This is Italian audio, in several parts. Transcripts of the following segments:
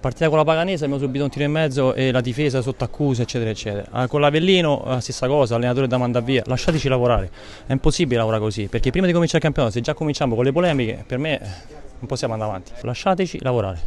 Partita con la Paganese abbiamo subito un tiro e mezzo e la difesa sotto accusa eccetera eccetera. Ah, con l'Avellino la ah, stessa cosa, l'allenatore da mandare via, lasciateci lavorare, è impossibile lavorare così perché prima di cominciare il campionato se già cominciamo con le polemiche per me eh, non possiamo andare avanti, lasciateci lavorare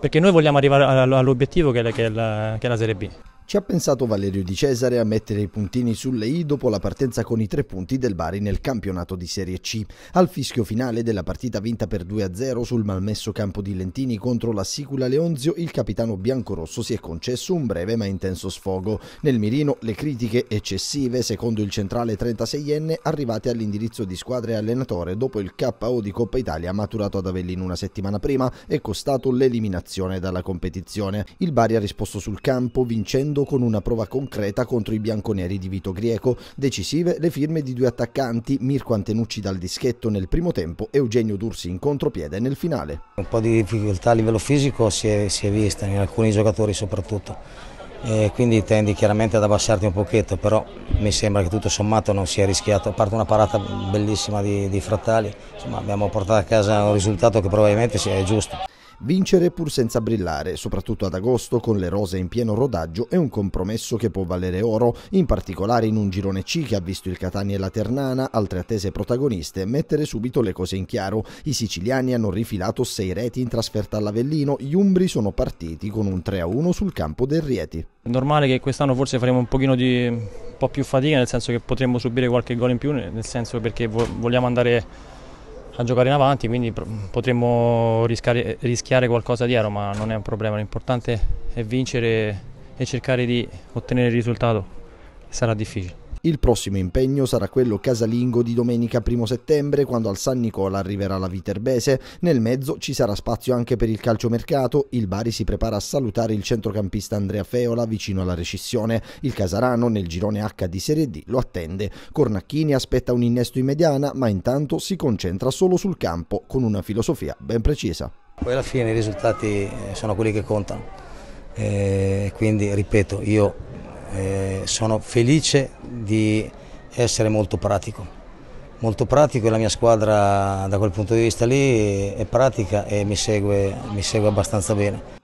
perché noi vogliamo arrivare all'obiettivo che è la Serie B. Ci ha pensato Valerio Di Cesare a mettere i puntini sulle i dopo la partenza con i tre punti del Bari nel campionato di Serie C. Al fischio finale della partita vinta per 2-0 sul malmesso campo di Lentini contro la Sicula Leonzio, il capitano biancorosso si è concesso un breve ma intenso sfogo. Nel mirino le critiche eccessive, secondo il centrale 36enne, arrivate all'indirizzo di squadra e allenatore dopo il KO di Coppa Italia maturato ad Avellino una settimana prima e costato l'eliminazione dalla competizione. Il Bari ha risposto sul campo vincendo giocando con una prova concreta contro i bianconeri di Vito Grieco. Decisive le firme di due attaccanti, Mirko Antenucci dal dischetto nel primo tempo e Eugenio Dursi in contropiede nel finale. Un po' di difficoltà a livello fisico si è, si è vista in alcuni giocatori soprattutto. E quindi tendi chiaramente ad abbassarti un pochetto, però mi sembra che tutto sommato non sia rischiato, a parte una parata bellissima di, di Frattali, insomma abbiamo portato a casa un risultato che probabilmente sia giusto. Vincere pur senza brillare, soprattutto ad agosto con le rose in pieno rodaggio, è un compromesso che può valere oro, in particolare in un girone C che ha visto il Catania e la Ternana, altre attese protagoniste, mettere subito le cose in chiaro. I siciliani hanno rifilato sei reti in trasferta all'Avellino, gli Umbri sono partiti con un 3-1 sul campo del Rieti. È normale che quest'anno forse faremo un pochino di un po' più fatica, nel senso che potremmo subire qualche gol in più, nel senso perché vogliamo andare a giocare in avanti, quindi potremmo rischiare, rischiare qualcosa dietro, ma non è un problema, l'importante è vincere e cercare di ottenere il risultato, sarà difficile. Il prossimo impegno sarà quello casalingo di domenica 1 settembre quando al San Nicola arriverà la Viterbese. Nel mezzo ci sarà spazio anche per il calciomercato. Il Bari si prepara a salutare il centrocampista Andrea Feola vicino alla rescissione. Il Casarano nel girone H di Serie D lo attende. Cornacchini aspetta un innesto in mediana ma intanto si concentra solo sul campo con una filosofia ben precisa. Poi alla fine i risultati eh, sono quelli che contano. E eh, quindi ripeto, io eh, sono felice di essere molto pratico, molto pratico e la mia squadra da quel punto di vista lì è pratica e mi segue, mi segue abbastanza bene.